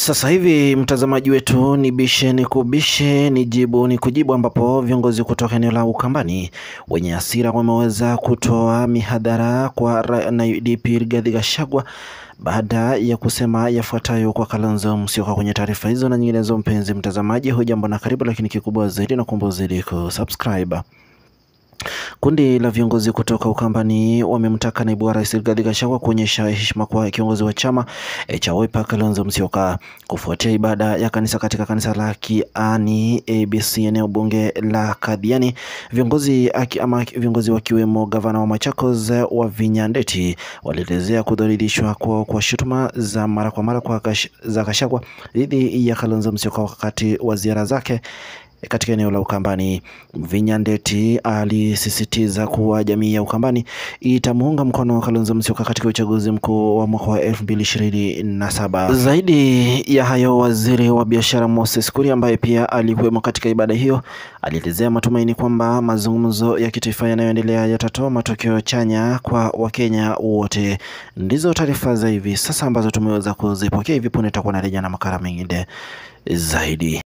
Sasa hivi mtazamaji wetu ni bishe ni kubishe ni jibu ni kujibu, ambapo viongozi kutoka eneo la Ukambani wenye hasira wameweza kutoa mihadhara kwa NDP Rigathi Gachagua baada ya kusema yafuatayo kwa Kalonzo Musyoka. Kwenye taarifa hizo na nyinginezo, mpenzi mtazamaji, hujambo na karibu, lakini kikubwa zaidi na kumbuzidi kusubscribe. Kundi la viongozi kutoka Ukambani wamemtaka naibu wa rais Rigathi Gachagua kuonyesha heshima kwa kiongozi wa chama eh, cha Wiper Kalonzo Musyoka kufuatia ibada ya kanisa katika kanisa la Kiani ABC eneo bunge la Kadhiani. Viongozi ama viongozi wakiwemo gavana wa Machakos wa Vinyandeti walielezea kudhalilishwa kwa, kwa shutuma za mara kwa mara kwa kash, za Gachagua dhidi ya Kalonzo Musyoka wakati wa ziara zake katika eneo la Ukambani. Vinyandeti alisisitiza kuwa jamii ya Ukambani itamuunga mkono Kalonzo Musyoka katika uchaguzi mkuu wa mwaka wa 2027. Zaidi ya hayo, waziri wa biashara Moses Kuria ambaye pia alikuwemo katika ibada hiyo alielezea matumaini kwamba mazungumzo ya kitaifa yanayoendelea yatatoa matokeo chanya kwa Wakenya wote. Ndizo taarifa za hivi sasa ambazo tumeweza kuzipokea. Hivi punde tutakuwa narejea na makala mengine zaidi.